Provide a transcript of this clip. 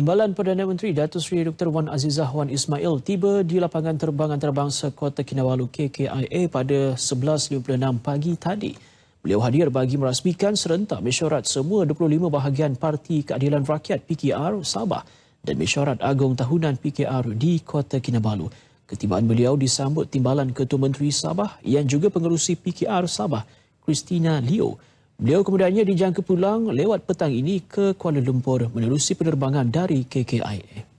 Timbalan Perdana Menteri Datuk Seri Dr. Wan Azizah Wan Ismail tiba di lapangan terbang antarabangsa Kota Kinabalu KKIA pada 11.56 pagi tadi. Beliau hadir bagi merasmikan serentak mesyuarat semua 25 bahagian Parti Keadilan Rakyat PKR Sabah dan mesyuarat agung tahunan PKR di Kota Kinabalu. Ketibaan beliau disambut timbalan Ketua Menteri Sabah yang juga pengerusi PKR Sabah, Christina Leo. Beliau kemudiannya dijangka pulang lewat petang ini ke Kuala Lumpur menerusi penerbangan dari KKIA.